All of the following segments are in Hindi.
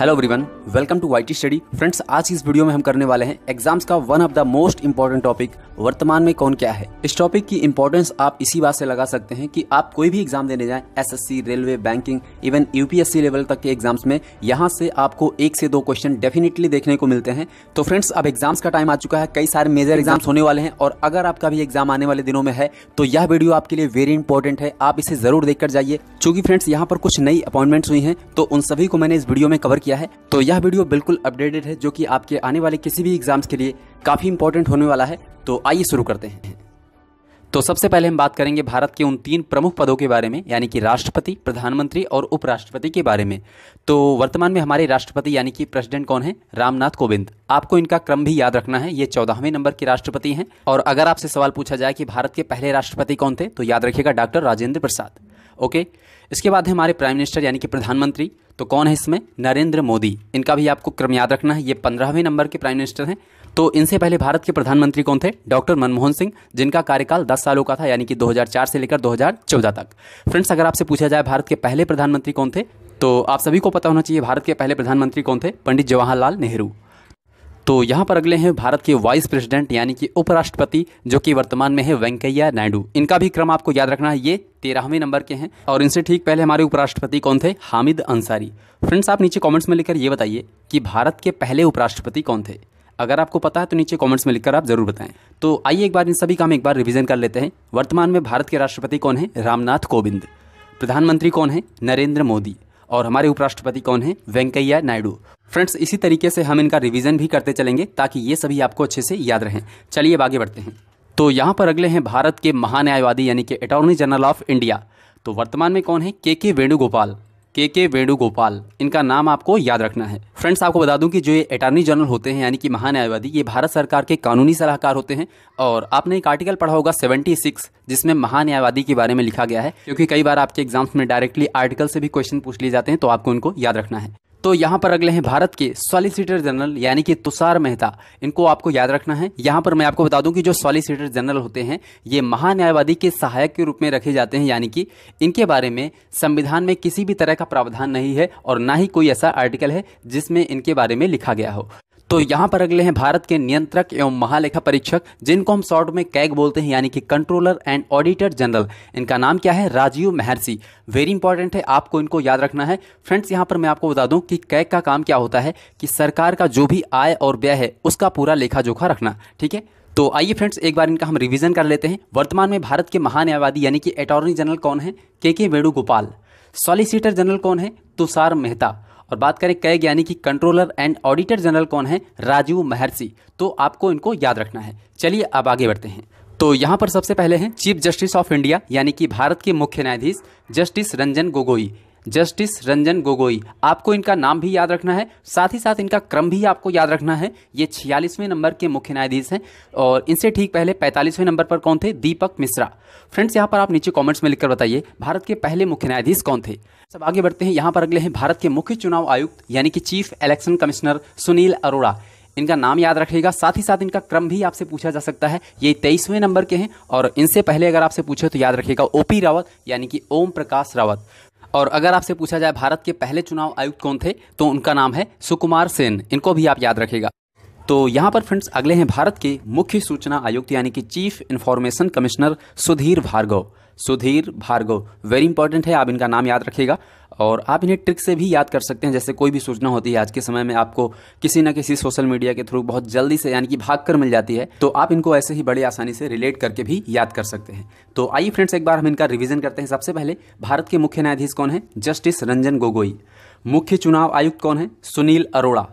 hello everyone welcome to Y study friends आज इस वीडियो में हम करने वाले हैं एग्जाम्स का one of the most important topic वर्तमान में कौन क्या है इस टॉपिक की इम्पोर्टेंस आप इसी बात से लगा सकते हैं कि आप कोई भी एग्जाम देने जाएं SSC railway banking even UPSC level तक के एग्जाम्स में यहाँ से आपको एक से दो क्वेश्चन डेफिनेटली देखने को मिलते हैं तो फ्रेंड्स अब एग्जाम्स का टाइम आ चुका है कई सारे मेजर एग्जाम्स होने वाले हैं और अगर आपका भी एग्जाम आने वाले दिनों में है तो यह वीडियो आपके लिए वेरी इंपॉर्टेंट है आप इसे जरूर देखकर जाइए चूंकि फ्रेंड्स यहाँ पर कुछ नई अपॉइंटमेंट्स हुई है तो उन सभी को मैंने इस वीडियो में कवर किया किया है तो यह वीडियो बिल्कुल अपडेटेड है जो कि आपके आने वाले किसी भी एग्जाम्स के लिए काफ़ी इंपॉर्टेंट होने वाला है तो आइए शुरू करते हैं तो सबसे पहले हम बात करेंगे भारत के उन तीन प्रमुख पदों के बारे में यानी कि राष्ट्रपति प्रधानमंत्री और उपराष्ट्रपति के बारे में तो वर्तमान में हमारे राष्ट्रपति यानी कि प्रेसिडेंट कौन है रामनाथ कोविंद आपको इनका क्रम भी याद रखना है ये चौदहवें नंबर के राष्ट्रपति हैं और अगर आपसे सवाल पूछा जाए कि भारत के पहले राष्ट्रपति कौन थे तो याद रखिएगा डॉक्टर राजेंद्र प्रसाद ओके इसके बाद है हमारे प्राइम मिनिस्टर यानी कि प्रधानमंत्री तो कौन है इसमें नरेंद्र मोदी इनका भी आपको क्रम याद रखना है ये पंद्रहवें नंबर के प्राइम मिनिस्टर हैं तो इनसे पहले भारत के प्रधानमंत्री कौन थे डॉक्टर मनमोहन सिंह जिनका कार्यकाल 10 सालों का था यानी कि 2004 से लेकर 2014 तक फ्रेंड्स अगर आपसे पूछा जाए भारत के पहले प्रधानमंत्री कौन थे तो आप सभी को पता होना चाहिए भारत के पहले प्रधानमंत्री कौन थे पंडित जवाहरलाल नेहरू तो यहाँ पर अगले हैं भारत के वाइस प्रेसिडेंट यानी कि उपराष्ट्रपति जो कि वर्तमान में है वेंकैया नायडू इनका भी क्रम आपको याद रखना है ये तेरहवें नंबर के हैं और इनसे ठीक पहले हमारे उपराष्ट्रपति कौन थे हामिद अंसारी फ्रेंड्स आप नीचे कमेंट्स में लिखकर ये बताइए कि भारत के पहले उपराष्ट्रपति कौन थे अगर आपको पता है तो नीचे कॉमेंट्स में लिखकर आप जरूर बताएं तो आइए एक बार इन सभी का हम एक बार रिविजन कर लेते हैं वर्तमान में भारत के राष्ट्रपति कौन है रामनाथ कोविंद प्रधानमंत्री कौन है नरेंद्र मोदी और हमारे उपराष्ट्रपति कौन है वेंकैया नायडू फ्रेंड्स इसी तरीके से हम इनका रिवीजन भी करते चलेंगे ताकि ये सभी आपको अच्छे से याद रहें चलिए अब आगे बढ़ते हैं तो यहाँ पर अगले हैं भारत के महान्यायवादी यानी कि अटॉर्नी जनरल ऑफ इंडिया तो वर्तमान में कौन है के के वेणुगोपाल के के वेणुगोपाल इनका नाम आपको याद रखना है फ्रेंड्स आपको बता दूं कि जो ये अटॉर्नी जनरल होते हैं यानी कि महान्यायवादी ये भारत सरकार के कानूनी सलाहकार होते हैं और आपने एक आर्टिकल पढ़ा होगा 76 जिसमें महान्यायवादी के बारे में लिखा गया है क्योंकि कई बार आपके एग्जाम्स में डायरेक्टली आर्टिकल से भी क्वेश्चन पूछ लिए जाते हैं तो आपको उनको याद रखना है तो यहाँ पर अगले हैं भारत के सॉलिसिटर जनरल यानी कि तुषार मेहता इनको आपको याद रखना है यहाँ पर मैं आपको बता दूं कि जो सॉलिसिटर जनरल होते हैं ये महान्यायवादी के सहायक के रूप में रखे जाते हैं यानी कि इनके बारे में संविधान में किसी भी तरह का प्रावधान नहीं है और ना ही कोई ऐसा आर्टिकल है जिसमें इनके बारे में लिखा गया हो तो यहां पर अगले हैं भारत के नियंत्रक एवं महालेखा परीक्षक जिनको हम शॉर्ट में कैग बोलते हैं यानी कि कंट्रोलर एंड ऑडिटर जनरल इनका नाम क्या है राजीव महर्षि वेरी इंपॉर्टेंट है आपको इनको याद रखना है फ्रेंड्स यहां पर मैं आपको बता दूं कि कैग का काम क्या होता है कि सरकार का जो भी आय और व्यय है उसका पूरा लेखा जोखा रखना ठीक है तो आइए फ्रेंड्स एक बार इनका हम रिविजन कर लेते हैं वर्तमान में भारत के महान्यायवादी यानी कि अटॉर्नी जनरल कौन है के के वेणुगोपाल सॉलिसिटर जनरल कौन है तुषार मेहता और बात करें कई यानी कि कंट्रोलर एंड ऑडिटर जनरल कौन है राजीव महर्षि तो आपको इनको याद रखना है चलिए अब आगे बढ़ते हैं तो यहाँ पर सबसे पहले हैं चीफ जस्टिस ऑफ इंडिया यानी कि भारत के मुख्य न्यायाधीश जस्टिस रंजन गोगोई जस्टिस रंजन गोगोई आपको इनका नाम भी याद रखना है साथ ही साथ इनका क्रम भी आपको याद रखना है ये छियालीसवें नंबर के मुख्य न्यायाधीश हैं और इनसे ठीक पहले पैंतालीसवें नंबर पर कौन थे दीपक मिश्रा फ्रेंड्स यहाँ पर आप नीचे कमेंट्स में लिखकर बताइए भारत के पहले मुख्य न्यायाधीश कौन थे सब आगे बढ़ते हैं यहाँ पर अगले हैं भारत के मुख्य चुनाव आयुक्त यानी कि chief election commissioner Sunil Arora इनका नाम याद रखिएगा साथ ही साथ इनका क्रम भी आपसे पूछा जा सकता है ये तेईसवें नंबर के हैं और इनसे पहले अगर आपसे पूछे तो याद रखिएगा ओपी रावत यानी कि ओम प्रकाश रावत और अगर आपसे पूछा जाए भारत के पहले चुनाव आयुक्त कौन थे तो उनका नाम है सुकुमार सेन इनको भी आप याद रखेगा तो यहाँ पर फ्रेंड्स अगले हैं भारत के मुख्य सूचना आयुक्त यानी कि chief information commissioner Sudhir Bhargava Sudhir Bhargava very important है आप इनका नाम याद रखिएगा और आप इन्हें ट्रिक से भी याद कर सकते हैं जैसे कोई भी सूचना होती है आज के समय में आपको किसी ना किसी सोशल मीडिया के थ्रू बहुत जल्दी से यानी कि भाग कर मिल जाती है तो आप इनको ऐसे ही बड़ी आसानी से रिलेट करके भी याद कर सकते हैं तो आइए फ्रेंड्स एक बार हम इनका रिविजन करते हैं सबसे पहले भारत के मुख्य न्यायाधीश कौन है जस्टिस रंजन गोगोई मुख्य चुनाव आयुक्त कौन है सुनील अरोड़ा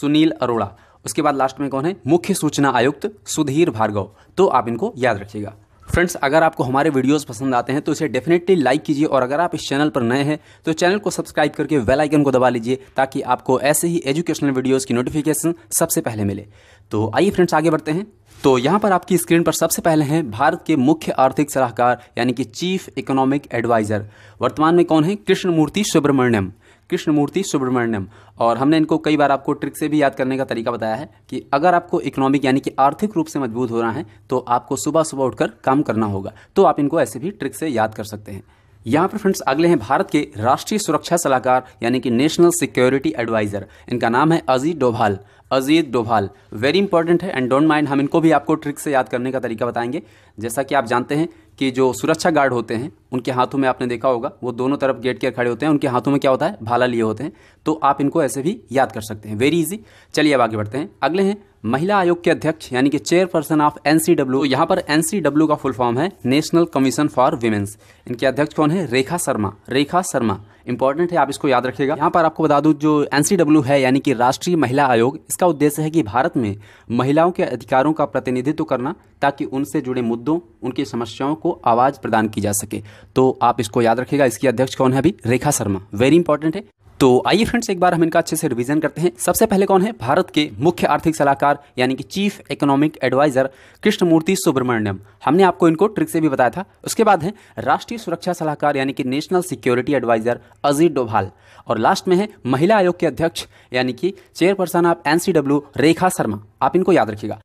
सुनील अरोड़ा उसके बाद लास्ट में कौन है मुख्य सूचना आयुक्त सुधीर भार्गव तो आप इनको याद रखिएगा फ्रेंड्स अगर आपको हमारे वीडियोस पसंद आते हैं तो इसे डेफिनेटली लाइक कीजिए और अगर आप इस चैनल पर नए हैं तो चैनल को सब्सक्राइब करके वेल आइकन को दबा लीजिए ताकि आपको ऐसे ही एजुकेशनल वीडियोस की नोटिफिकेशन सबसे पहले मिले तो आइए फ्रेंड्स आगे बढ़ते हैं तो यहाँ पर आपकी स्क्रीन पर सबसे पहले हैं भारत के मुख्य आर्थिक सलाहकार यानी कि चीफ इकोनॉमिक एडवाइज़र वर्तमान में कौन है कृष्णमूर्ति सुब्रमण्यम कृष्णमूर्ति सुब्रमण्यम और हमने इनको कई बार आपको ट्रिक से भी याद करने का तरीका बताया है कि अगर आपको इकोनॉमिक यानी कि आर्थिक रूप से मजबूत हो रहा है तो आपको सुबह सुबह उठकर काम करना होगा तो आप इनको ऐसे भी ट्रिक से याद कर सकते हैं यहाँ पर फ्रेंड्स अगले हैं भारत के राष्ट्रीय सुरक्षा सलाहकार यानी कि नेशनल सिक्योरिटी एडवाइजर इनका नाम है अजीत डोभाल अजीत डोभाल वेरी इंपॉर्टेंट है एंड डोंट माइंड हम इनको भी आपको ट्रिक से याद करने का तरीका बताएंगे जैसा कि आप जानते हैं कि जो सुरक्षा गार्ड होते हैं उनके हाथों में आपने देखा होगा वो दोनों तरफ गेट के खड़े होते हैं उनके हाथों में क्या होता है भाला लिए होते हैं तो आप इनको ऐसे भी याद कर सकते हैं वेरी इजी चलिए अब आगे बढ़ते हैं अगले हैं महिला आयोग के अध्यक्ष यानी कि chairperson of N C W यहाँ पर एन सी डब्ल्यू का फुल फॉर्म है नेशनल कमीशन फॉर वुमेन्स इनके अध्यक्ष कौन है रेखा शर्मा रेखा शर्मा इंपॉर्टेंट है आप इसको याद रखिएगा यहाँ पर आपको बता दूं जो एन है यानी कि राष्ट्रीय महिला आयोग इसका उद्देश्य है कि भारत में महिलाओं के अधिकारों का प्रतिनिधित्व करना ताकि उनसे जुड़े मुद्दों उनकी समस्याओं को आवाज़ प्रदान की जा सके तो आप इसको याद रखिएगा इसकी अध्यक्ष कौन है अभी रेखा शर्मा वेरी इंपॉर्टेंट है तो आइए फ्रेंड्स एक बार हम इनका अच्छे से रिवीजन करते हैं सबसे पहले कौन है भारत के मुख्य आर्थिक सलाहकार यानी कि chief economic adviser Krishnamurthy Subramanian हमने आपको इनको ट्रिक से भी बताया था उसके बाद है राष्ट्रीय सुरक्षा सलाहकार यानी कि national security adviser Ajit Doval और लास्ट में है महिला आयोग के अध्यक्ष यानी कि chairperson of NCW Rekha Sharma आप इनको याद रखिएगा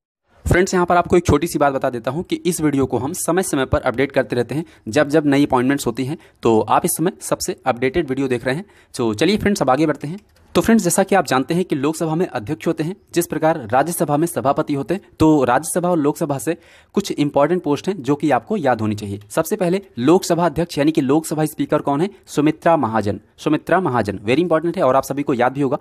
फ्रेंड्स यहाँ पर आपको एक छोटी सी बात बता देता हूँ कि इस वीडियो को हम समय समय पर अपडेट करते रहते हैं जब जब नई अपॉइंटमेंट्स होती हैं तो आप इस समय सबसे अपडेटेड वीडियो देख रहे हैं तो चलिए फ्रेंड्स अब आगे बढ़ते हैं तो फ्रेंड्स जैसा कि आप जानते हैं कि लोकसभा में अध्यक्ष होते हैं जिस प्रकार राज्यसभा में सभापति होते हैं तो राज्यसभा और लोकसभा से कुछ इंपॉर्टेंट पोस्ट हैं जो कि आपको याद होनी चाहिए सबसे पहले लोकसभा अध्यक्ष यानी कि लोकसभा स्पीकर कौन है सुमित्रा महाजन सुमित्रा महाजन वेरी इंपॉर्टेंट है और आप सभी को याद भी होगा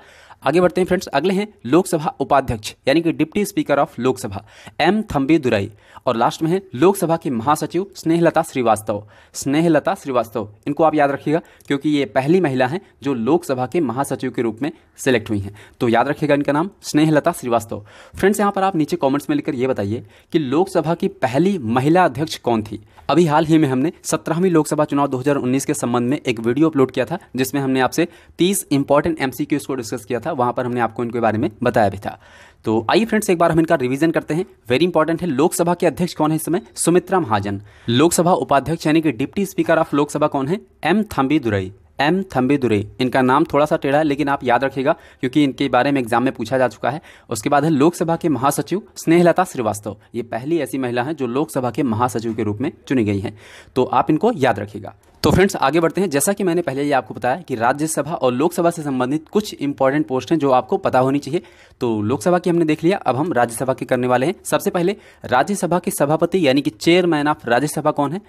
आगे बढ़ते हैं फ्रेंड्स अगले हैं लोकसभा उपाध्यक्ष यानी कि deputy speaker of Lok Sabha M Thambi Durai और लास्ट में है लोकसभा की महासचिव स्नेहलता श्रीवास्तव स्नेहलता श्रीवास्तव इनको आप याद रखिएगा क्योंकि ये पहली महिला हैं जो लोकसभा के महासचिव के रूप में सेलेक्ट हुई हैं तो याद रखिएगा इनका नाम स्नेहलता श्रीवास्तव फ्रेंड्स यहाँ पर आप नीचे कॉमेंट्स में लिखकर ये बताइए कि लोकसभा की पहली महिला अध्यक्ष कौन थी अभी हाल ही में हमने सत्रहवीं लोकसभा चुनाव 2019 के संबंध में एक वीडियो अपलोड किया था जिसमें हमने आपसे 30 इंपॉर्टेंट एमसीक्यूज को डिस्कस किया था वहां पर हमने आपको इनके बारे में बताया भी था तो आइए फ्रेंड्स एक बार हम इनका रिवीजन करते हैं वेरी इंपॉर्टेंट है लोकसभा के अध्यक्ष कौन है इस समय सुमित्रा महाजन लोकसभा उपाध्यक्ष यानी कि डिप्टी स्पीकर ऑफ लोकसभा कौन है एम थम्बी दुरई एम थम्बेदुरे इनका नाम थोड़ा सा टेढ़ा है लेकिन आप याद रखिएगा क्योंकि इनके बारे में एग्जाम में पूछा जा चुका है उसके बाद है लोकसभा के महासचिव स्नेहलता श्रीवास्तव ये पहली ऐसी महिला है जो लोकसभा के महासचिव के रूप में चुनी गई हैं तो आप इनको याद रखिएगा तो फ्रेंड्स आगे बढ़ते हैं जैसा कि मैंने पहले ये आपको बताया कि राज्यसभा और लोकसभा से संबंधित कुछ इंपॉर्टेंट पोस्ट हैं जो आपको पता होनी चाहिए तो लोकसभा की हमने देख लिया अब हम राज्यसभा के करने वाले हैं सबसे पहले राज्यसभा के सभापति यानी कि चेयरमैन ऑफ राज्यसभा कौन है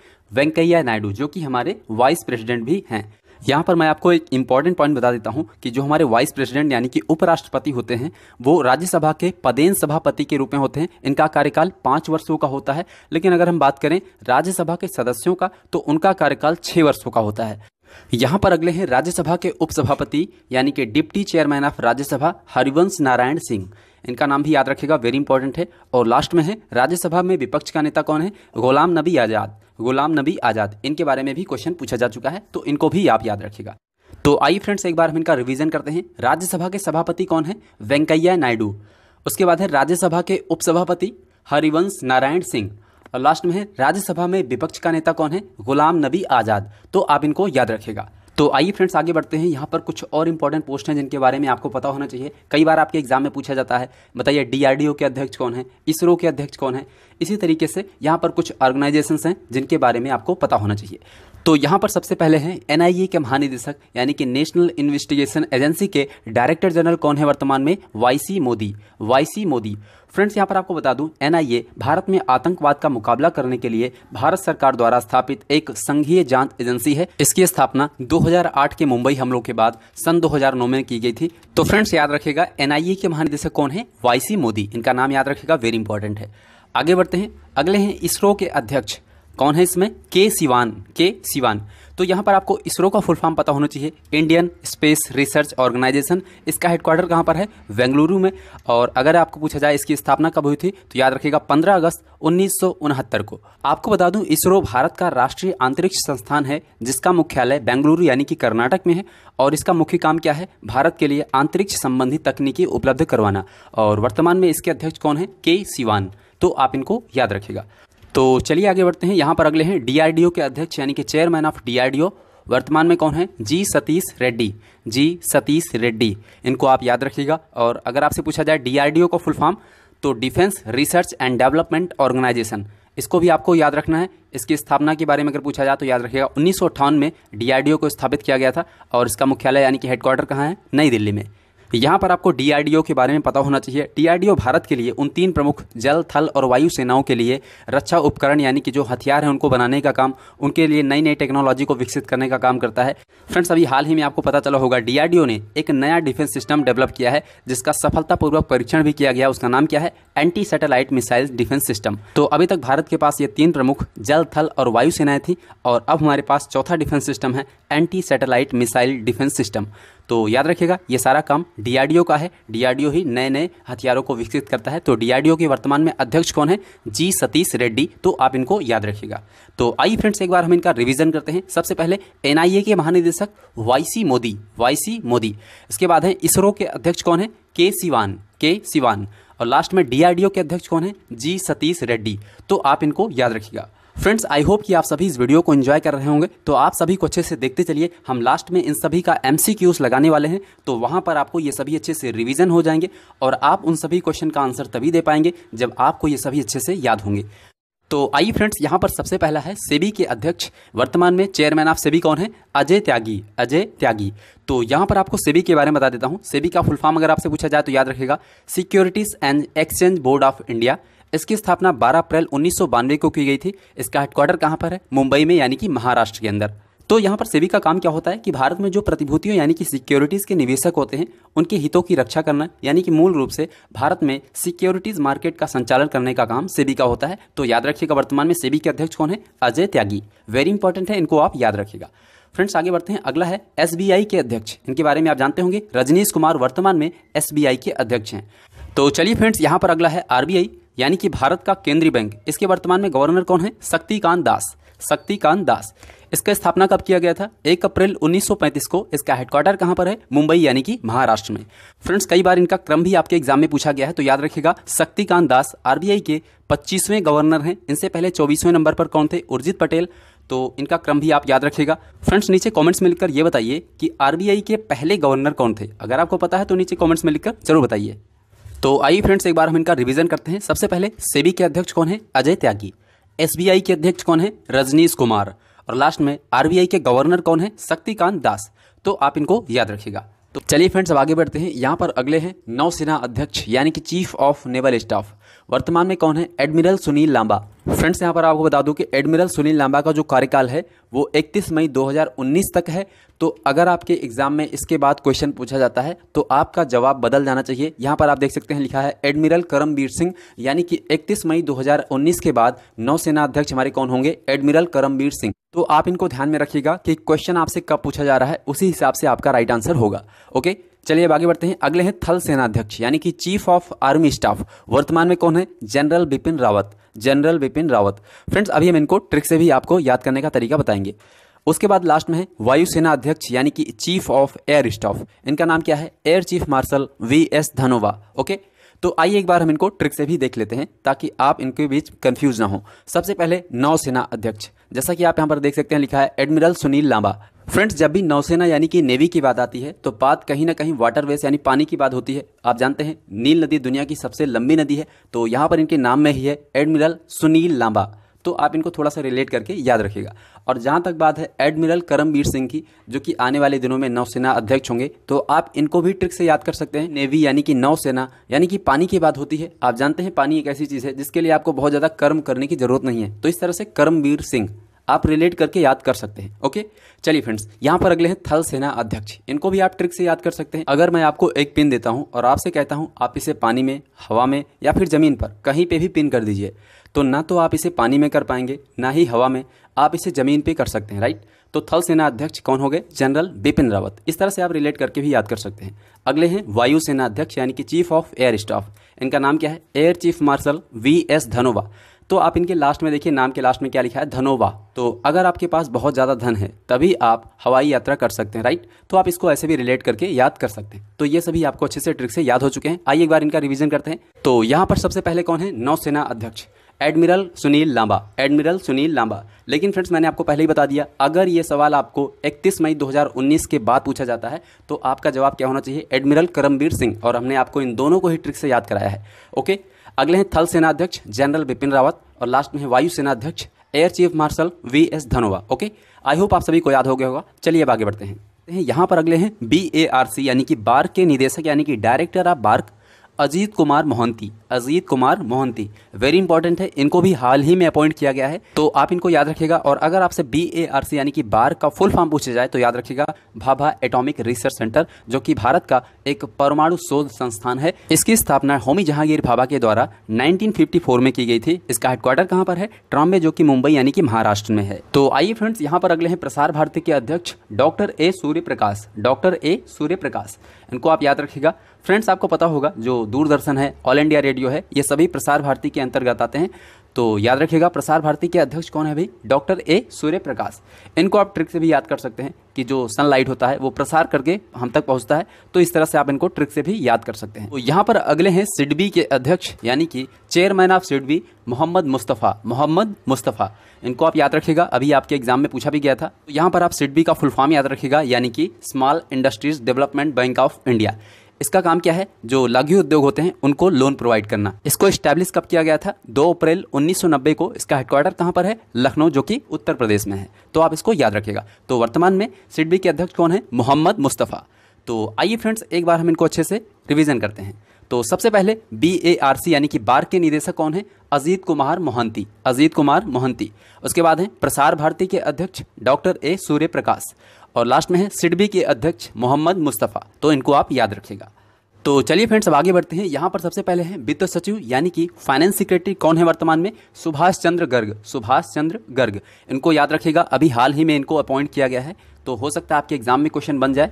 वेंकैया नायडू जो कि हमारे वाइस प्रेसिडेंट भी हैं यहाँ पर मैं आपको एक इम्पॉर्टेंट पॉइंट बता देता हूँ कि जो हमारे वाइस प्रेसिडेंट यानी कि उपराष्ट्रपति होते हैं वो राज्यसभा के पदेन सभापति के रूप में होते हैं इनका कार्यकाल पाँच वर्षों का होता है लेकिन अगर हम बात करें राज्यसभा के सदस्यों का तो उनका कार्यकाल छः वर्षों का होता है यहाँ पर अगले हैं राज्यसभा के उपसभापति यानी कि deputy chairman of Rajya Sabha Harivansh Narayan Singh इनका नाम भी याद रखेगा वेरी इंपॉर्टेंट है और लास्ट में है राज्यसभा में विपक्ष का नेता कौन है गुलाम नबी आज़ाद गुलाम नबी आज़ाद इनके बारे में भी क्वेश्चन पूछा जा चुका है तो इनको भी आप याद रखेगा तो आइए फ्रेंड्स एक बार हम इनका रिविजन करते हैं राज्यसभा के सभापति कौन है वेंकैया नायडू उसके बाद है राज्यसभा के उपसभापति हरिवंश नारायण सिंह और लास्ट में है राज्यसभा में विपक्ष का नेता कौन है गुलाम नबी आज़ाद तो आप इनको याद रखेगा तो आइए फ्रेंड्स आगे बढ़ते हैं यहाँ पर कुछ और इंपॉर्टेंट पोस्ट हैं जिनके बारे में आपको पता होना चाहिए कई बार आपके एग्जाम में पूछा जाता है बताइए डीआरडीओ के अध्यक्ष कौन है इसरो के अध्यक्ष कौन है इसी तरीके से यहाँ पर कुछ ऑर्गेनाइजेशन हैं जिनके बारे में आपको पता होना चाहिए तो यहाँ पर सबसे पहले हैं एनआईए के महानिदेशक यानी कि नेशनल इन्वेस्टिगेशन एजेंसी के डायरेक्टर जनरल कौन है वर्तमान में YC Modi YC Modi friends यहाँ पर आपको बता दूं एनआईए भारत में आतंकवाद का मुकाबला करने के लिए भारत सरकार द्वारा स्थापित एक संघीय जांच एजेंसी है इसकी स्थापना 2008 के मुंबई हमलों के बाद सन 2009 में की गई थी तो फ्रेंड्स याद रखेगा एनआईए के महानिदेशक कौन है वाईसी मोदी इनका नाम याद रखेगा वेरी इंपॉर्टेंट है आगे बढ़ते हैं अगले हैं इसरो के अध्यक्ष कौन है इसमें के सिवान के सिवान तो यहाँ पर आपको इसरो का फुल फॉर्म पता होना चाहिए इंडियन स्पेस रिसर्च ऑर्गेनाइजेशन इसका हेडक्वार्टर कहाँ पर है बेंगलुरु में और अगर आपको पूछा जाए इसकी स्थापना कब हुई थी तो याद रखिएगा पंद्रह अगस्त उन्नीस को आपको बता दूं इसरो भारत का राष्ट्रीय अंतरिक्ष संस्थान है जिसका मुख्यालय बेंगलुरु यानी कि कर्नाटक में है और इसका मुख्य काम क्या है भारत के लिए अंतरिक्ष संबंधी तकनीकी उपलब्ध करवाना और वर्तमान में इसके अध्यक्ष कौन है के सिवान तो आप इनको याद रखेगा तो चलिए आगे बढ़ते हैं यहाँ पर अगले हैं डीआरडीओ के अध्यक्ष यानी कि चेयरमैन ऑफ डीआरडीओ वर्तमान में कौन है जी सतीश रेड्डी जी सतीश रेड्डी इनको आप याद रखिएगा और अगर आपसे पूछा जाए डीआरडीओ का फुल फॉर्म तो defence research and development organisation इसको भी आपको याद रखना है इसकी स्थापना के बारे में अगर पूछा जाए तो याद रखिएगा उन्नीस में डी को स्थापित किया गया था और इसका मुख्यालय यानी कि हेडक्वार्टर कहाँ है नई दिल्ली में यहाँ पर आपको डीआरडीओ के बारे में पता होना चाहिए डीआरडीओ भारत के लिए उन तीन प्रमुख जल थल और वायु सेनाओं के लिए रक्षा उपकरण यानी कि जो हथियार हैं उनको बनाने का काम उनके लिए नई नई टेक्नोलॉजी को विकसित करने का काम करता है फ्रेंड्स अभी हाल ही में आपको पता चला होगा डीआरडीओ ने एक नया डिफेंस सिस्टम डेवलप किया है जिसका सफलतापूर्वक परीक्षण भी किया गया उसका नाम क्या है anti satellite missile defence system तो अभी तक भारत के पास ये तीन प्रमुख जल थल और वायु सेनाएं थी और अब हमारे पास चौथा डिफेंस सिस्टम है anti satellite missile defence system तो याद रखिएगा ये सारा काम डीआरडीओ का है डीआरडीओ ही नए नए हथियारों को विकसित करता है तो डीआरडीओ के वर्तमान में अध्यक्ष कौन है जी सतीश रेड्डी तो आप इनको याद रखिएगा तो आई फ्रेंड्स एक बार हम इनका रिविजन करते हैं सबसे पहले एनआईए के महानिदेशक वाईसी मोदी वाईसी मोदी इसके बाद है इसरो के अध्यक्ष कौन है के सिवान के सिवान और लास्ट में डीआरडीओ के अध्यक्ष कौन है जी सतीश रेड्डी तो आप इनको याद रखिएगा फ्रेंड्स आई होप कि आप सभी इस वीडियो को एंजॉय कर रहे होंगे तो आप सभी को अच्छे से देखते चलिए हम लास्ट में इन सभी का एम लगाने वाले हैं तो वहाँ पर आपको ये सभी अच्छे से रिविजन हो जाएंगे और आप उन सभी क्वेश्चन का आंसर तभी दे पाएंगे जब आपको ये सभी अच्छे से याद होंगे तो आइए फ्रेंड्स यहाँ पर सबसे पहला है सेबी के अध्यक्ष वर्तमान में चेयरमैन ऑफ सेबी कौन है अजय त्यागी अजय त्यागी तो यहाँ पर आपको सेबी के बारे में बता देता हूँ सेबी का फुल फॉर्म अगर आपसे पूछा जाए तो याद रखेगा securities and exchange board of India इसकी स्थापना 12 अप्रैल उन्नीस को की गई थी इसका हेडक्वार्टर कहाँ पर है मुंबई में यानी कि महाराष्ट्र के अंदर तो यहाँ पर सेबी का काम क्या होता है कि भारत में जो प्रतिभूतियों यानी कि सिक्योरिटीज़ के निवेशक होते हैं उनके हितों की रक्षा करना यानी कि मूल रूप से भारत में सिक्योरिटीज़ मार्केट का संचालन करने का काम सेबी का होता है तो याद रखिएगा वर्तमान में सेबी के अध्यक्ष कौन है अजय त्यागी वेरी इंपॉर्टेंट है इनको आप याद रखिएगा फ्रेंड्स आगे बढ़ते हैं अगला है एस के अध्यक्ष इनके बारे में आप जानते होंगे रजनीश कुमार वर्तमान में एस के अध्यक्ष हैं तो चलिए फ्रेंड्स यहाँ पर अगला है आरबीआई यानी कि भारत का केंद्रीय बैंक इसके वर्तमान में गवर्नर कौन है शक्तिकांत दास शक्तिकांत दास इसका स्थापना कब किया गया था एक अप्रैल 1935 को इसका हेडक्वार्टर कहां पर है मुंबई यानी कि महाराष्ट्र में फ्रेंड्स कई बार इनका क्रम भी आपके एग्जाम में पूछा गया है तो याद रखिएगा शक्तिकांत दास आरबीआई के 25वें गवर्नर हैं इनसे पहले 24वें नंबर पर कौन थे उर्जित पटेल तो इनका क्रम भी आप याद रखेगा फ्रेंड्स नीचे कॉमेंट्स में लिखकर ये बताइए कि आरबीआई के पहले गवर्नर कौन थे अगर आपको पता है तो नीचे कॉमेंट्स में लिखकर जरूर बताइए तो आइए फ्रेंड्स एक बार हम इनका रिवीजन करते हैं सबसे पहले सेबी के अध्यक्ष कौन है अजय त्यागी एसबीआई के अध्यक्ष कौन है रजनीश कुमार और लास्ट में आरबीआई के गवर्नर कौन है शक्तिकांत दास तो आप इनको याद रखिएगा तो चलिए फ्रेंड्स अब आगे बढ़ते हैं यहाँ पर अगले हैं नौसेना अध्यक्ष यानी कि चीफ ऑफ नेवल स्टाफ वर्तमान में कौन है एडमिरल सुनील लांबा फ्रेंड्स यहाँ पर आपको बता दूं कि एडमिरल सुनील लांबा का जो कार्यकाल है वो 31 मई 2019 तक है तो अगर आपके एग्ज़ाम में इसके बाद क्वेश्चन पूछा जाता है तो आपका जवाब बदल जाना चाहिए यहाँ पर आप देख सकते हैं लिखा है एडमिरल करमवीर सिंह यानी कि 31 मई 2019 के बाद नौसेना अध्यक्ष हमारे कौन होंगे एडमिरल करमवीर सिंह तो आप इनको ध्यान में रखिएगा कि क्वेश्चन आपसे कब पूछा जा रहा है उसी हिसाब से आपका राइट आंसर होगा ओके चलिए आगे बढ़ते हैं अगले हैं थल सेनाध्यक्ष यानी कि चीफ ऑफ आर्मी स्टाफ वर्तमान में कौन है general Bipin Rawat general Bipin Rawat friends अभी हम इनको ट्रिक से भी आपको याद करने का तरीका बताएंगे उसके बाद लास्ट में है वायुसेना अध्यक्ष यानी कि चीफ ऑफ एयर स्टाफ इनका नाम क्या है air chief marshal V S Dhanoa okay तो आइए एक बार हम इनको ट्रिक से भी देख लेते हैं ताकि आप इनके बीच कंफ्यूज ना हो सबसे पहले नौसेना अध्यक्ष जैसा कि आप यहाँ पर देख सकते हैं लिखा है एडमिरल सुनील लांबा फ्रेंड्स जब भी नौसेना यानी कि नेवी की बात आती है तो बात कहीं ना कहीं वाटरवेज यानी पानी की बात होती है आप जानते हैं नील नदी दुनिया की सबसे लंबी नदी है तो यहाँ पर इनके नाम में ही है एडमिरल सुनील लांबा तो आप इनको थोड़ा सा रिलेट करके याद रखिएगा और जहाँ तक बात है एडमिरल करमवीर सिंह की जो कि आने वाले दिनों में नौसेना अध्यक्ष होंगे तो आप इनको भी ट्रिक से याद कर सकते हैं नेवी यानी कि नौसेना यानी कि पानी की बात होती है आप जानते हैं पानी एक ऐसी चीज़ है जिसके लिए आपको बहुत ज़्यादा कर्म करने की ज़रूरत नहीं है तो इस तरह से करमवीर सिंह आप रिलेट करके याद कर सकते हैं ओके चलिए फ्रेंड्स यहाँ पर अगले हैं थल सेना अध्यक्ष इनको भी आप ट्रिक से याद कर सकते हैं अगर मैं आपको एक पिन देता हूँ और आपसे कहता हूँ आप इसे पानी में हवा में या फिर जमीन पर कहीं पे भी पिन कर दीजिए तो ना तो आप इसे पानी में कर पाएंगे ना ही हवा में आप इसे ज़मीन पे कर सकते हैं राइट तो थल सेना अध्यक्ष कौन हो गए जनरल बिपिन रावत इस तरह से आप रिलेट करके भी याद कर सकते हैं अगले हैं वायु सेना अध्यक्ष यानी कि चीफ ऑफ एयर स्टाफ इनका नाम क्या है air chief marshal V S Dhanoa तो आप इनके लास्ट में देखिए नाम के लास्ट में क्या लिखा है धनोवा तो अगर आपके पास बहुत ज़्यादा धन है तभी आप हवाई यात्रा कर सकते हैं राइट तो आप इसको ऐसे भी रिलेट करके याद कर सकते हैं तो ये सभी आपको अच्छे से ट्रिक से याद हो चुके हैं आइए एक बार इनका रिविजन करते हैं तो यहाँ पर सबसे पहले कौन है नौसेना अध्यक्ष एडमिरल सुनील लांबा एडमिरल सुनील लांबा लेकिन फ्रेंड्स मैंने आपको पहले ही बता दिया अगर ये सवाल आपको 31 मई 2019 के बाद पूछा जाता है तो आपका जवाब क्या होना चाहिए एडमिरल करमवीर सिंह और हमने आपको इन दोनों को ही ट्रिक से याद कराया है ओके अगले हैं थल सेना अध्यक्ष जनरल बिपिन रावत और लास्ट में है वायु अध्यक्ष air chief marshal V S Dhanoa okay I hope आप सभी को याद हो गया होगा चलिए अब आगे बढ़ते हैं यहाँ पर अगले हैं बी ए आर सी यानी कि बार्क के निदेशक यानी कि director of BARC Ajit Kumar Mohanty Ajit Kumar Mohanty very important है इनको भी हाल ही में अपॉइंट किया गया है तो आप इनको याद रखिएगा और अगर आपसे बी ए आर सी यानी कि बार का फुल फॉर्म पूछा जाए तो याद रखिएगा भाभा एटॉमिक रिसर्च सेंटर जो कि भारत का एक परमाणु शोध संस्थान है इसकी स्थापना होमी जहांगीर भाभा के द्वारा नाइनटीन में की गई थी इसका हेडक्वार्टर कहाँ पर है ट्रॉम्बे जो की मुंबई यानी कि महाराष्ट्र में है तो आइए फ्रेंड्स यहाँ पर अगले हैं प्रसार भारती के अध्यक्ष doctor A Surya Prakash doctor A सूर्य प्रकाश इनको आप याद रखिएगा फ्रेंड्स आपको पता होगा जो दूरदर्शन है ऑल इंडिया रेडियो है ये सभी प्रसार भारती के अंतर्गत आते हैं तो याद रखिएगा प्रसार भारती के अध्यक्ष कौन है भाई डॉक्टर ए सूर्य प्रकाश इनको आप ट्रिक से भी याद कर सकते हैं कि जो सनलाइट होता है वो प्रसार करके हम तक पहुंचता है तो इस तरह से आप इनको ट्रिक से भी याद कर सकते हैं तो यहाँ पर अगले हैं सिडबी के अध्यक्ष यानी कि chairman of SIDBI Mohammad Mustafa Mohammad Mustafa इनको आप याद रखिएगा अभी आपके एग्जाम में पूछा भी गया था तो यहाँ पर आप सिडबी का फुल फॉर्म याद रखिएगा यानी कि small industries development bank of India इसका काम क्या है जो लघु उद्योग होते हैं उनको लोन प्रोवाइड करना इसको स्टैब्लिश कब किया गया था दो अप्रैल 1990 को इसका हेडक्वार्टर कहाँ पर है लखनऊ जो कि उत्तर प्रदेश में है तो आप इसको याद रखिएगा तो वर्तमान में सिडबी के अध्यक्ष कौन है मोहम्मद मुस्तफ़ा तो आइए फ्रेंड्स एक बार हम इनको अच्छे से रिविजन करते हैं तो सबसे पहले बी ए आर सी यानी कि बार के निदेशक कौन है अजीत कुमार मोहंती अजीत कुमार मोहंती उसके बाद हैं प्रसार भारती के अध्यक्ष डॉक्टर ए सूर्य प्रकाश और लास्ट में है सिडबी के अध्यक्ष मोहम्मद मुस्तफ़ा तो इनको आप याद रखिएगा तो चलिए फ्रेंड्स अब आगे बढ़ते हैं यहाँ पर सबसे पहले हैं वित्त सचिव यानी कि फाइनेंस सेक्रेटरी कौन है वर्तमान में सुभाष चंद्र गर्ग सुभाष चंद्र गर्ग इनको याद रखिएगा अभी हाल ही में इनको अपॉइंट किया गया है तो हो सकता है आपके एग्जाम में क्वेश्चन बन जाए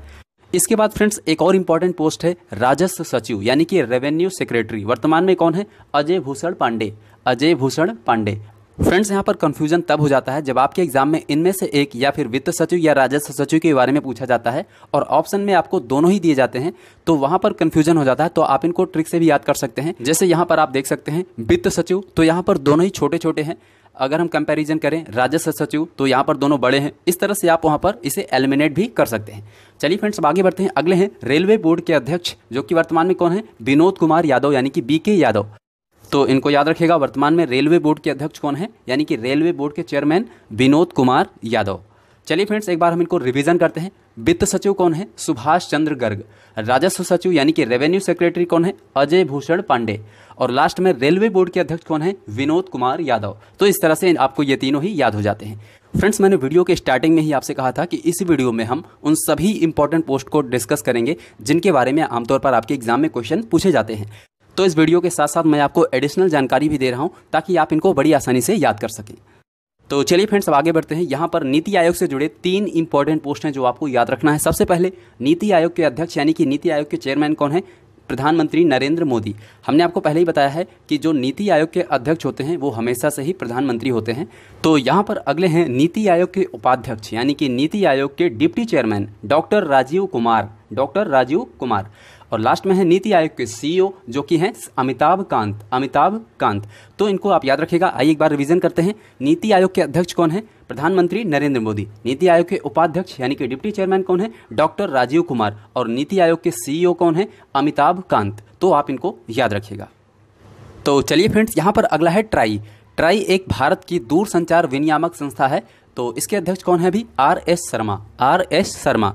इसके बाद फ्रेंड्स एक और इम्पोर्टेंट पोस्ट है राजस्व सचिव यानी कि रेवेन्यू सेक्रेटरी वर्तमान में कौन है अजय भूषण पांडे अजय भूषण पांडे फ्रेंड्स यहाँ पर कन्फ्यूजन तब हो जाता है जब आपके एग्जाम में इनमें से एक या फिर वित्त सचिव या राजस्व सचिव के बारे में पूछा जाता है और ऑप्शन में आपको दोनों ही दिए जाते हैं तो वहाँ पर कन्फ्यूजन हो जाता है तो आप इनको ट्रिक से भी याद कर सकते हैं जैसे यहाँ पर आप देख सकते हैं वित्त सचिव तो यहाँ पर दोनों ही छोटे छोटे हैं अगर हम कंपैरिजन करें राजस्व सचिव तो यहाँ पर दोनों बड़े हैं इस तरह से आप वहाँ पर इसे एलिमिनेट भी कर सकते हैं चलिए फ्रेंड्स आगे बढ़ते हैं अगले हैं रेलवे बोर्ड के अध्यक्ष जो कि वर्तमान में कौन है विनोद कुमार यादव यानी कि बी यादव तो इनको याद रखिएगा वर्तमान में रेलवे बोर्ड के अध्यक्ष कौन है यानी कि रेलवे बोर्ड के चेयरमैन विनोद कुमार यादव चलिए फ्रेंड्स एक बार हम इनको रिवीजन करते हैं वित्त सचिव कौन है सुभाष चंद्र गर्ग राजस्व सचिव यानी कि रेवेन्यू सेक्रेटरी कौन है अजय भूषण पांडे और लास्ट में रेलवे बोर्ड के अध्यक्ष कौन है विनोद कुमार यादव तो इस तरह से आपको ये तीनों ही याद हो जाते हैं फ्रेंड्स मैंने वीडियो के स्टार्टिंग में ही आपसे कहा था कि इस वीडियो में हम उन सभी इंपॉर्टेंट पोस्ट को डिस्कस करेंगे जिनके बारे में आमतौर पर आपके एग्जाम में क्वेश्चन पूछे जाते हैं तो इस वीडियो के साथ साथ मैं आपको एडिशनल जानकारी भी दे रहा हूँ ताकि आप इनको बड़ी आसानी से याद कर सकें तो चलिए फ्रेंड्स अब आगे बढ़ते हैं यहाँ पर नीति आयोग से जुड़े तीन इंपॉर्टेंट पोस्ट हैं जो आपको याद रखना है सबसे पहले नीति आयोग के अध्यक्ष यानी कि नीति आयोग के चेयरमैन कौन है प्रधानमंत्री नरेंद्र मोदी हमने आपको पहले ही बताया है कि जो नीति आयोग के अध्यक्ष होते हैं वो हमेशा से ही प्रधानमंत्री होते हैं तो यहाँ पर अगले हैं नीति आयोग के उपाध्यक्ष यानी कि नीति आयोग के deputy chairman doctor Rajeev Kumar doctor Rajeev Kumar और लास्ट में है नीति आयोग के सीईओ e जो कि हैं अमिताभ कांत अमिताभ कांत तो इनको आप याद रखिएगा आइए एक बार रिवीजन करते हैं नीति आयोग के अध्यक्ष कौन है प्रधानमंत्री नरेंद्र मोदी नीति आयोग के उपाध्यक्ष यानी कि डिप्टी चेयरमैन कौन है डॉक्टर राजीव कुमार और नीति आयोग के सीईओ e कौन है अमिताभ कांत तो आप इनको याद रखिएगा तो चलिए फ्रेंड्स यहाँ पर अगला है ट्राई ट्राई एक भारत की दूर संचार विनियामक संस्था है तो इसके अध्यक्ष कौन है अभी R S Sharma R S Sharma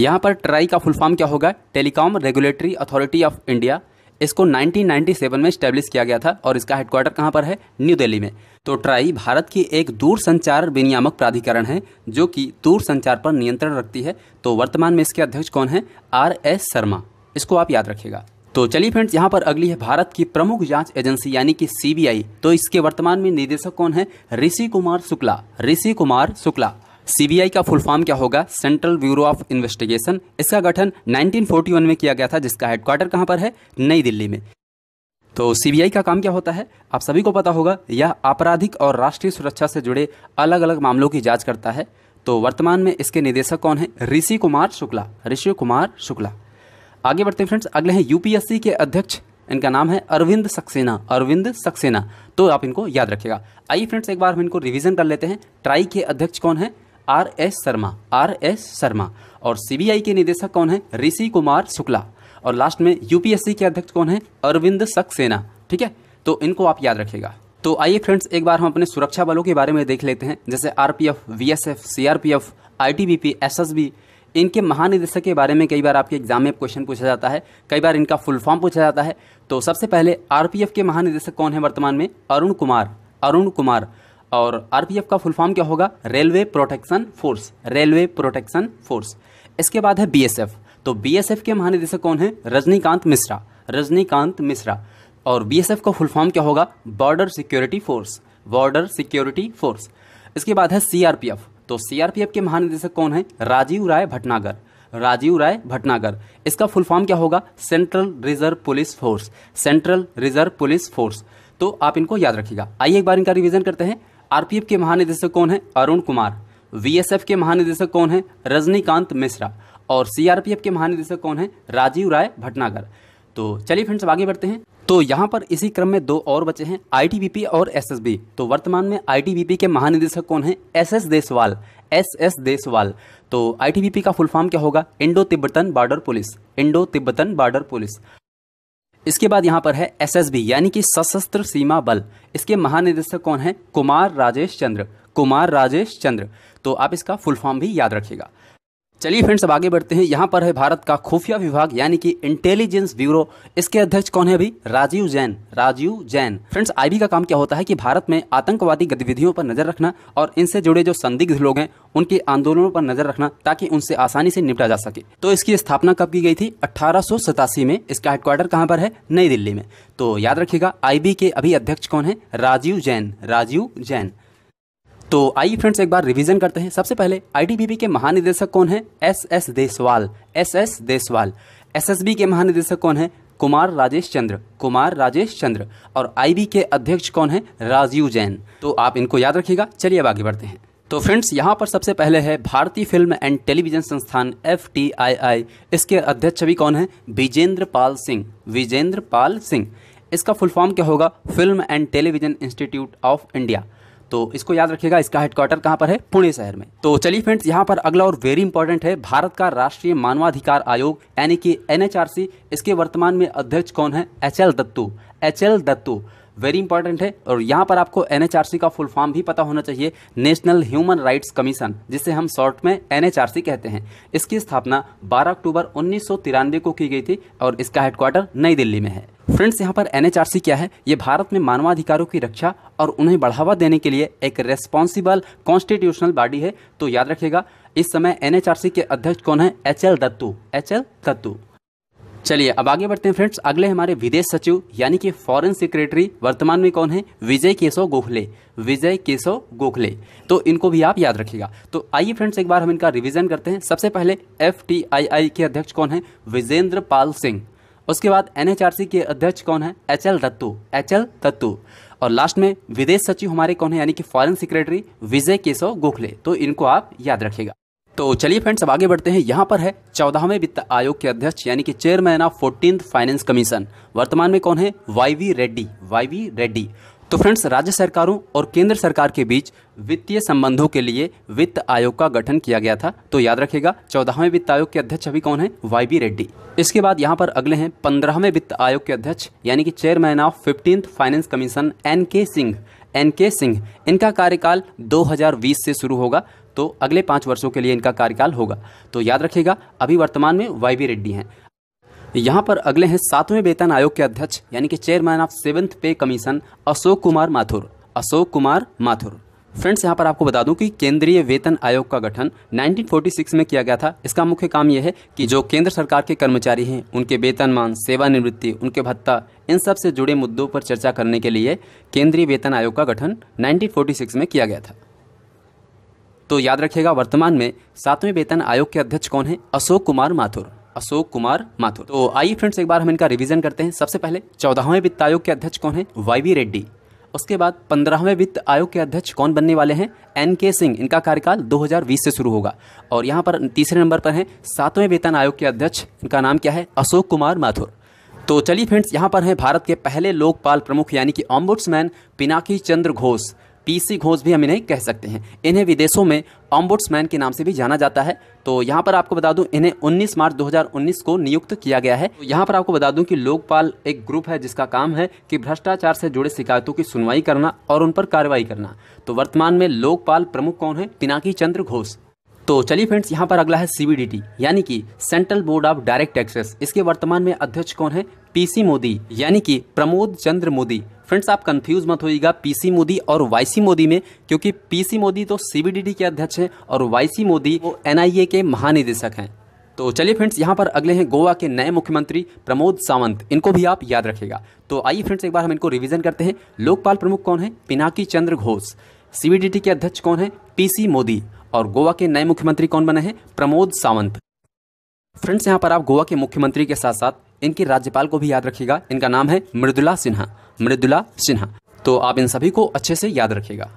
यहाँ पर ट्राई का फुल फॉर्म क्या होगा telecom regulatory authority of India इसको 1997 में स्टैब्लिश किया गया था और इसका हेडक्वार्टर कहाँ पर है न्यू दिल्ली में तो ट्राई भारत की एक दूर संचार विनियामक प्राधिकरण है जो कि दूर संचार पर नियंत्रण रखती है तो वर्तमान में इसके अध्यक्ष कौन है आर एस शर्मा इसको आप याद रखिएगा तो चलिए फ्रेंड्स यहाँ पर अगली है भारत की प्रमुख जांच एजेंसी यानी कि सीबीआई तो इसके वर्तमान में निदेशक कौन है ऋषि कुमार शुक्ला ऋषि कुमार शुक्ला सीबीआई का फुल फॉर्म क्या होगा सेंट्रल ब्यूरो ऑफ इन्वेस्टिगेशन इसका गठन 1941 में किया गया था जिसका हेडक्वार्टर कहां पर है नई दिल्ली में तो सीबीआई का काम क्या होता है आप सभी को पता होगा यह आपराधिक और राष्ट्रीय सुरक्षा से जुड़े अलग अलग मामलों की जांच करता है तो वर्तमान में इसके निदेशक कौन है ऋषि कुमार शुक्ला ऋषि कुमार शुक्ला आगे बढ़ते हैं फ्रेंड्स अगले हैं यूपीएससी के अध्यक्ष इनका नाम है अरविंद सक्सेना अरविंद सक्सेना तो आप इनको याद रखिएगा आइए फ्रेंड्स एक बार हम इनको रिवीजन कर लेते हैं ट्राई के अध्यक्ष कौन है R S Sharma R S Sharma और सीबीआई के निदेशक कौन है ऋषि कुमार शुक्ला और लास्ट में यूपीएससी के अध्यक्ष कौन है अरविंद सक्सेना ठीक है तो इनको आप याद रखेगा तो आइए फ्रेंड्स एक बार हम अपने सुरक्षा बलों के बारे में देख लेते हैं जैसे RPF, BSF, CRPF, ITBP, SSB इनके महानिदेशक के बारे में कई बार आपके एग्जाम में क्वेश्चन पूछा जाता है कई बार इनका फुल फॉर्म पूछा जाता है तो सबसे पहले आरपीएफ के महानिदेशक कौन है वर्तमान में अरुण कुमार अरुण कुमार और आरपीएफ का फुल फॉर्म क्या होगा railway protection force railway protection force इसके बाद है बीएसएफ तो बीएसएफ के महानिदेशक कौन है रजनीकांत मिश्रा रजनीकांत मिश्रा और बीएसएफ का फुल फॉर्म क्या होगा border security force border security force इसके बाद है सीआरपीएफ तो सीआरपीएफ के महानिदेशक कौन है राजीव राय भटनागर राजीव राय भटनागर इसका फुल फॉर्म क्या होगा central reserve police force central reserve police force तो आप इनको याद रखिएगा आइए एक बार इनका रिवीजन करते हैं आरपीएफ के महानिदेशक कौन है अरुण कुमार वीएसएफ के महानिदेशक कौन है रजनीकांत मिश्रा और सीआरपीएफ के महानिदेशक कौन है राजीव राय भटनागर तो चलिए फ्रेंड्स आगे बढ़ते हैं तो यहाँ पर इसी क्रम में दो और बचे हैं आईटीबीपी और एसएसबी तो वर्तमान में आईटीबीपी के महानिदेशक कौन हैं SS Deswal S S Deswal तो आईटीबीपी का फुल फॉर्म क्या होगा Indo Tibetan border police Indo Tibetan border police इसके बाद यहाँ पर है एसएसबी यानी कि सशस्त्र सीमा बल इसके महानिदेशक कौन है कुमार राजेश चंद्र कुमार राजेश चंद्र तो आप इसका फुल फॉर्म भी याद रखिएगा चलिए फ्रेंड्स अब आगे बढ़ते हैं यहाँ पर है भारत का खुफिया विभाग यानी कि इंटेलिजेंस ब्यूरो इसके अध्यक्ष कौन है अभी राजीव जैन राजीव जैन फ्रेंड्स आईबी का काम क्या होता है कि भारत में आतंकवादी गतिविधियों पर नजर रखना और इनसे जुड़े जो संदिग्ध लोग हैं उनके आंदोलनों पर नजर रखना ताकि उनसे आसानी से निपटा जा सके तो इसकी स्थापना कब की गई थी अठारह में इसका हेडक्वार्टर कहाँ पर है नई दिल्ली में तो याद रखेगा आई के अभी अध्यक्ष कौन है राजीव जैन राजीव जैन तो आइए फ्रेंड्स एक बार रिवीजन करते हैं सबसे पहले आईटीबीपी के महानिदेशक कौन है S S Deswal S S Deswal SSB के महानिदेशक कौन है कुमार राजेश चंद्र कुमार राजेश चंद्र और आईबी के अध्यक्ष कौन है राजीव जैन तो आप इनको याद रखिएगा चलिए अब आगे बढ़ते हैं तो फ्रेंड्स यहाँ पर सबसे पहले है भारतीय फिल्म एंड टेलीविजन संस्थान एफ इसके अध्यक्ष भी कौन है विजेंद्र पाल सिंह विजेंद्र पाल सिंह इसका फुल फॉर्म क्या होगा film and television institute of India तो इसको याद रखिएगा इसका हेडक्वार्टर कहाँ पर है पुणे शहर में तो चलिए फ्रेंड्स यहाँ पर अगला और वेरी इंपॉर्टेंट है भारत का राष्ट्रीय मानवाधिकार आयोग यानी कि एनएचआरसी इसके वर्तमान में अध्यक्ष कौन है H L Dattu H L Dattu very important है और यहाँ पर आपको एन का फुल फॉर्म भी पता होना चाहिए नेशनल ह्यूमन राइट्स कमीशन जिसे हम शॉर्ट में एन कहते हैं इसकी स्थापना 12 अक्टूबर उन्नीस को की गई थी और इसका हेडक्वार्टर नई दिल्ली में है फ्रेंड्स यहाँ पर एन क्या है ये भारत में मानवाधिकारों की रक्षा और उन्हें बढ़ावा देने के लिए एक रेस्पॉन्सिबल कॉन्स्टिट्यूशनल बॉडी है तो याद रखिएगा इस समय एन के अध्यक्ष कौन है H L Dattu H L Dattu चलिए अब आगे बढ़ते हैं फ्रेंड्स अगले हमारे विदेश सचिव यानी कि फॉरेन सेक्रेटरी वर्तमान में कौन है विजय केशव गोखले विजय केशव गोखले तो इनको भी आप याद रखिएगा तो आइए फ्रेंड्स एक बार हम इनका रिवीजन करते हैं सबसे पहले एफ के अध्यक्ष कौन है विजेंद्र पाल सिंह उसके बाद एन के अध्यक्ष कौन है H L Dattu H L Dattu और लास्ट में विदेश सचिव हमारे कौन है यानी कि फॉरेन सेक्रेटरी विजय केशव गोखले तो इनको आप याद रखिएगा तो चलिए फ्रेंड्स अब आगे बढ़ते हैं यहाँ पर है चौदहवें वित्त आयोग के अध्यक्ष यानी कि chairman of fourteen finance commission वर्तमान में कौन है वाई रेड्डी वाई रेड्डी तो फ्रेंड्स राज्य सरकारों और केंद्र सरकार के बीच वित्तीय संबंधों के लिए वित्त आयोग का गठन किया गया था तो याद रखेगा चौदहवें वित्त आयोग के अध्यक्ष अभी कौन है वाई बी रेड्डी इसके बाद यहां पर अगले हैं पंद्रहवें वित्त आयोग के अध्यक्ष यानी कि chairman of fifteenth finance commission N K Singh N K Singh इनका कार्यकाल 2020 से शुरू होगा तो अगले पाँच वर्षों के लिए इनका कार्यकाल होगा तो याद रखिएगा अभी वर्तमान में वाई बी रेड्डी हैं यहाँ पर अगले हैं सातवें वेतन आयोग के अध्यक्ष यानी कि chairman of seventh pay commission Ashok Kumar Mathur Ashok Kumar Mathur friends यहाँ पर आपको बता दूं कि केंद्रीय वेतन आयोग का गठन 1946 में किया गया था इसका मुख्य काम यह है कि जो केंद्र सरकार के कर्मचारी हैं उनके वेतनमान सेवानिवृत्ति उनके भत्ता इन सब से जुड़े मुद्दों पर चर्चा करने के लिए केंद्रीय वेतन आयोग का गठन नाइनटीन में किया गया था तो याद रखिएगा वर्तमान में सातवें वेतन आयोग के अध्यक्ष कौन है अशोक कुमार माथुर अशोक कुमार माथुर तो आइए फ्रेंड्स एक बार हम इनका रिवीजन करते हैं सबसे पहले चौदहवें वित्त आयोग के अध्यक्ष कौन है वाई वी रेड्डी उसके बाद पंद्रहवें वित्त आयोग के अध्यक्ष कौन बनने वाले हैं एन के सिंह इनका कार्यकाल 2020 से शुरू होगा और यहाँ पर तीसरे नंबर पर हैं सातवें वेतन आयोग के अध्यक्ष इनका नाम क्या है अशोक कुमार माथुर तो चलिए फ्रेंड्स यहाँ पर हैं भारत के पहले लोकपाल प्रमुख यानी कि ऑम्बुड्समैन पिनाकी चंद्र घोष पीसी घोष भी हम इन्हें कह सकते हैं इन्हें विदेशों में ऑम्बुड्समैन के नाम से भी जाना जाता है तो यहाँ पर आपको बता दूं इन्हें 19 मार्च 2019 को नियुक्त किया गया है तो यहाँ पर आपको बता दूं कि लोकपाल एक ग्रुप है जिसका काम है कि भ्रष्टाचार से जुड़े शिकायतों की सुनवाई करना और उन पर कार्रवाई करना तो वर्तमान में लोकपाल प्रमुख कौन है पिनाकी चंद्र घोष तो चलिए फ्रेंड्स यहाँ पर अगला है सीबीडीटी यानी कि central board of direct taxes इसके वर्तमान में अध्यक्ष कौन है पीसी मोदी यानी कि प्रमोद चंद्र मोदी फ्रेंड्स आप कंफ्यूज मत होइएगा पीसी मोदी और वाईसी मोदी में क्योंकि पीसी मोदी तो सीबीडीटी के अध्यक्ष हैं और वाईसी मोदी वो एनआईए के महानिदेशक हैं तो चलिए फ्रेंड्स यहाँ पर अगले हैं गोवा के नए मुख्यमंत्री प्रमोद सावंत इनको भी आप याद रखेगा तो आइए फ्रेंड्स एक बार हम इनको रिविजन करते हैं लोकपाल प्रमुख कौन है पिनाकी चंद्र घोष सीबीडीटी के अध्यक्ष कौन है पीसी मोदी और गोवा के नए मुख्यमंत्री कौन बने हैं प्रमोद सावंत फ्रेंड्स यहाँ पर आप गोवा के मुख्यमंत्री के साथ साथ इनके राज्यपाल को भी याद रखिएगा इनका नाम है मृदुला सिन्हा मृदुला सिन्हा तो आप इन सभी को अच्छे से याद रखिएगा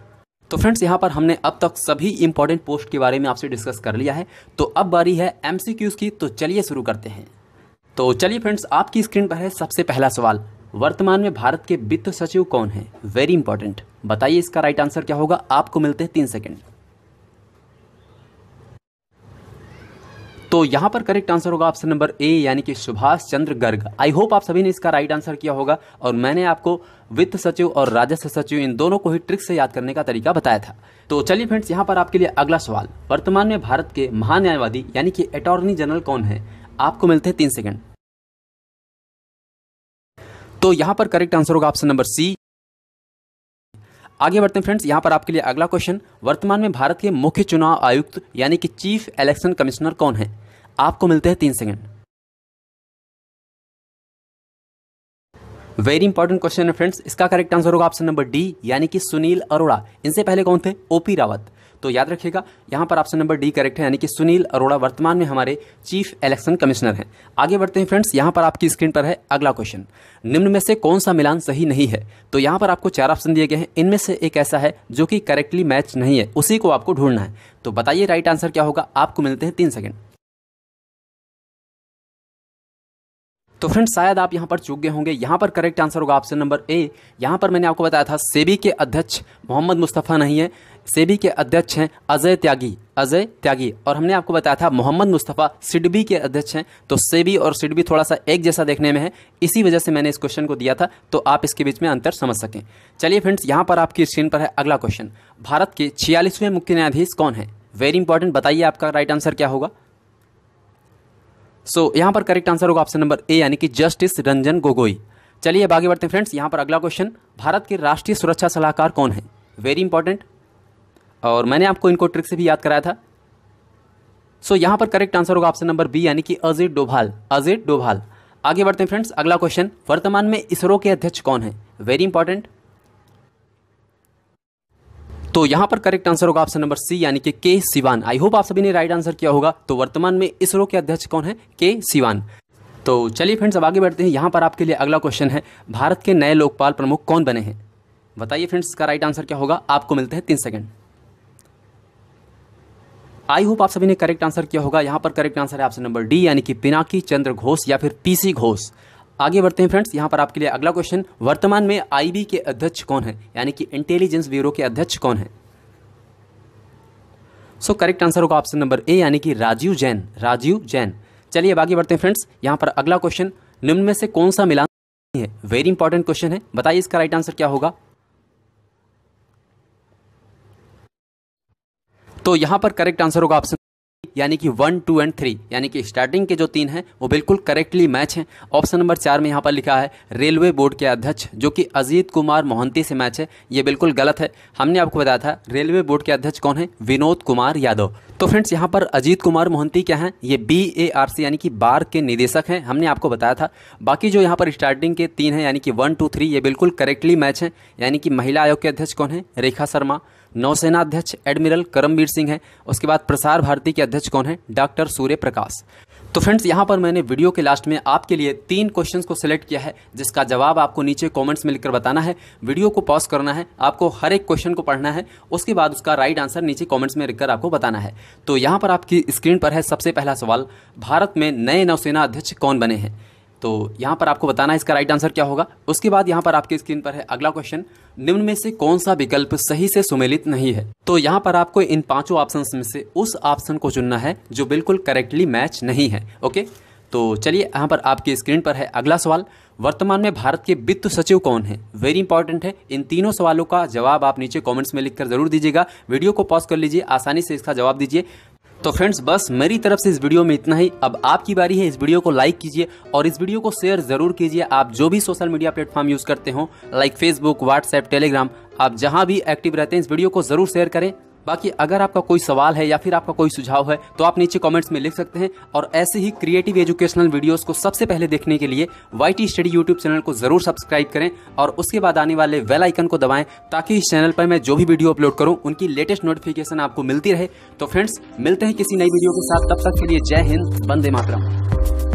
तो फ्रेंड्स यहाँ पर हमने अब तक सभी इंपॉर्टेंट पोस्ट के बारे में आपसे डिस्कस कर लिया है तो अब बारी है एम की तो चलिए शुरू करते हैं तो चलिए फ्रेंड्स आपकी स्क्रीन पर है सबसे पहला सवाल वर्तमान में भारत के वित्त सचिव कौन है वेरी इंपॉर्टेंट बताइए इसका राइट आंसर क्या होगा आपको मिलते हैं तीन सेकेंड तो यहां पर करेक्ट आंसर होगा ऑप्शन नंबर ए यानी कि सुभाष चंद्र गर्ग आई होप आप सभी ने इसका राइट आंसर किया होगा और मैंने आपको वित्त सचिव और राजस्व सचिव इन दोनों को ही ट्रिक से याद करने का तरीका बताया था तो चलिए फ्रेंड्स यहाँ पर आपके लिए अगला सवाल वर्तमान में भारत के महान्यायवादी यानी कि अटॉर्नी जनरल कौन है आपको मिलते हैं तीन सेकेंड तो यहां पर करेक्ट आंसर होगा ऑप्शन नंबर सी आगे बढ़ते हैं फ्रेंड्स यहाँ पर आपके लिए अगला क्वेश्चन वर्तमान में भारत के मुख्य चुनाव आयुक्त यानी कि चीफ इलेक्शन कमिश्नर कौन है आपको मिलते हैं तीन सेकेंड वेरी इंपॉर्टेंट क्वेश्चन है फ्रेंड्स इसका करेक्ट आंसर होगा ऑप्शन नंबर डी यानी कि सुनील अरोड़ा इनसे पहले कौन थे ओपी रावत तो याद रखिएगा यहाँ पर ऑप्शन नंबर डी करेक्ट है यानी कि सुनील अरोड़ा वर्तमान में हमारे चीफ इलेक्शन कमिश्नर हैं आगे बढ़ते हैं फ्रेंड्स यहाँ पर आपकी स्क्रीन पर है अगला क्वेश्चन निम्न में से कौन सा मिलान सही नहीं है तो यहाँ पर आपको चार ऑप्शन दिए गए हैं इनमें से एक ऐसा है जो कि करेक्टली मैच नहीं है उसी को आपको ढूंढना है तो बताइए राइट आंसर क्या होगा आपको मिलते हैं तीन सेकेंड तो फ्रेंड्स शायद आप यहां पर चूक गए होंगे यहां पर करेक्ट आंसर होगा ऑप्शन नंबर ए यहां पर मैंने आपको बताया था सेबी के अध्यक्ष मोहम्मद मुस्तफ़ा नहीं है सेबी के अध्यक्ष हैं अजय त्यागी अजय त्यागी और हमने आपको बताया था मोहम्मद मुस्तफ़ा सिडबी के अध्यक्ष हैं तो सेबी और सिडबी थोड़ा सा एक जैसा देखने में है इसी वजह से मैंने इस क्वेश्चन को दिया था तो आप इसके बीच में अंतर समझ सकें चलिए फ्रेंड्स यहाँ पर आपकी स्क्रीन पर है अगला क्वेश्चन भारत के छियालीसवें मुख्य न्यायाधीश कौन है वेरी इंपॉर्टेंट बताइए आपका राइट आंसर क्या होगा सो so, यहाँ पर करेक्ट आंसर होगा ऑप्शन नंबर ए यानी कि जस्टिस रंजन गोगोई चलिए आगे बढ़ते हैं फ्रेंड्स यहाँ पर अगला क्वेश्चन भारत के राष्ट्रीय सुरक्षा सलाहकार कौन है वेरी इंपॉर्टेंट और मैंने आपको इनको ट्रिक से भी याद कराया था सो so, यहाँ पर करेक्ट आंसर होगा ऑप्शन नंबर बी यानी कि अजय डोभाल अजय डोभाल आगे बढ़ते हैं फ्रेंड्स अगला क्वेश्चन वर्तमान में इसरो के अध्यक्ष कौन है वेरी इंपॉर्टेंट तो यहाँ पर करेक्ट आंसर होगा ऑप्शन नंबर सी यानी कि के सिवान आई होप आप सभी ने राइट आंसर किया होगा तो वर्तमान में इसरो के अध्यक्ष कौन है के सिवान तो चलिए फ्रेंड्स अब आगे बढ़ते हैं यहाँ पर आपके लिए अगला क्वेश्चन है भारत के नए लोकपाल प्रमुख कौन बने हैं बताइए फ्रेंड्स इसका राइट आंसर क्या होगा आपको मिलते हैं तीन सेकेंड आई होप आप सभी ने करेक्ट आंसर किया होगा यहाँ पर करेक्ट आंसर है ऑप्शन नंबर डी यानी कि पिनाकी चंद्र घोष या फिर पीसी घोष आगे बढ़ते हैं फ्रेंड्स यहाँ पर आपके लिए अगला क्वेश्चन वर्तमान में आईबी के अध्यक्ष कौन है यानी कि इंटेलिजेंस ब्यूरो के अध्यक्ष कौन है सो करेक्ट आंसर होगा ऑप्शन नंबर ए यानी कि राजीव जैन राजीव जैन चलिए अब आगे बढ़ते हैं फ्रेंड्स यहाँ पर अगला क्वेश्चन निम्न में से कौन सा मिलान है वेरी इंपॉर्टेंट क्वेश्चन है बताइए इसका राइट आंसर क्या होगा तो यहाँ पर करेक्ट आंसर होगा ऑप्शन यानी कि वन टू एंड थ्री यानी कि स्टार्टिंग के जो तीन हैं वो बिल्कुल करेक्टली मैच हैं ऑप्शन नंबर चार में यहाँ पर लिखा है रेलवे बोर्ड के अध्यक्ष जो कि अजीत कुमार मोहंती से मैच है ये बिल्कुल गलत है हमने आपको बताया था रेलवे बोर्ड के अध्यक्ष कौन है विनोद कुमार यादव तो फ्रेंड्स यहाँ पर अजीत कुमार मोहंती क्या हैं ये बी ए आर सी यानी कि बार के निदेशक हैं हमने आपको बताया था बाकी जो यहाँ पर स्टार्टिंग के तीन हैं यानी कि वन टू थ्री ये बिल्कुल करेक्टली मैच हैं यानी कि महिला आयोग के अध्यक्ष कौन है रेखा शर्मा नौसेना अध्यक्ष एडमिरल करमवीर सिंह हैं उसके बाद प्रसार भारती के अध्यक्ष कौन है डॉक्टर सूर्य प्रकाश तो फ्रेंड्स यहाँ पर मैंने वीडियो के लास्ट में आपके लिए तीन क्वेश्चंस को सिलेक्ट किया है जिसका जवाब आपको नीचे कमेंट्स में लिखकर बताना है वीडियो को पॉज करना है आपको हर एक क्वेश्चन को पढ़ना है उसके बाद उसका राइट आंसर नीचे कमेंट्स में लिखकर आपको बताना है तो यहाँ पर आपकी स्क्रीन पर है सबसे पहला सवाल भारत में नए नौसेना अध्यक्ष कौन बने हैं तो यहाँ पर आपको बताना है इसका राइट आंसर क्या होगा उसके बाद यहाँ पर आपकी स्क्रीन पर है अगला क्वेश्चन निम्न में से कौन सा विकल्प सही से सुमेलित नहीं है तो यहाँ पर आपको इन पांचों ऑप्शन में से उस ऑप्शन को चुनना है जो बिल्कुल करेक्टली मैच नहीं है ओके तो चलिए यहाँ पर आपकी स्क्रीन पर है अगला सवाल वर्तमान में भारत के वित्त सचिव कौन है वेरी इंपॉर्टेंट है इन तीनों सवालों का जवाब आप नीचे कमेंट्स में लिखकर जरूर दीजिएगा वीडियो को पॉज कर लीजिए आसानी से इसका जवाब दीजिए तो फ्रेंड्स बस मेरी तरफ से इस वीडियो में इतना ही अब आपकी बारी है इस वीडियो को लाइक कीजिए और इस वीडियो को शेयर जरूर कीजिए आप जो भी सोशल मीडिया प्लेटफॉर्म यूज़ करते हो लाइक फेसबुक व्हाट्सएप टेलीग्राम आप जहाँ भी एक्टिव रहते हैं इस वीडियो को ज़रूर शेयर करें बाकी अगर आपका कोई सवाल है या फिर आपका कोई सुझाव है तो आप नीचे कमेंट्स में लिख सकते हैं और ऐसे ही क्रिएटिव एजुकेशनल वीडियोस को सबसे पहले देखने के लिए Y T study YouTube channel को जरूर सब्सक्राइब करें और उसके बाद आने वाले वेल आइकन को दबाएं ताकि इस चैनल पर मैं जो भी वीडियो अपलोड करूँ उनकी लेटेस्ट नोटिफिकेशन आपको मिलती रहे तो फ्रेंड्स मिलते हैं किसी नई वीडियो के साथ तब तक के लिए जय हिंद बंदे मातरम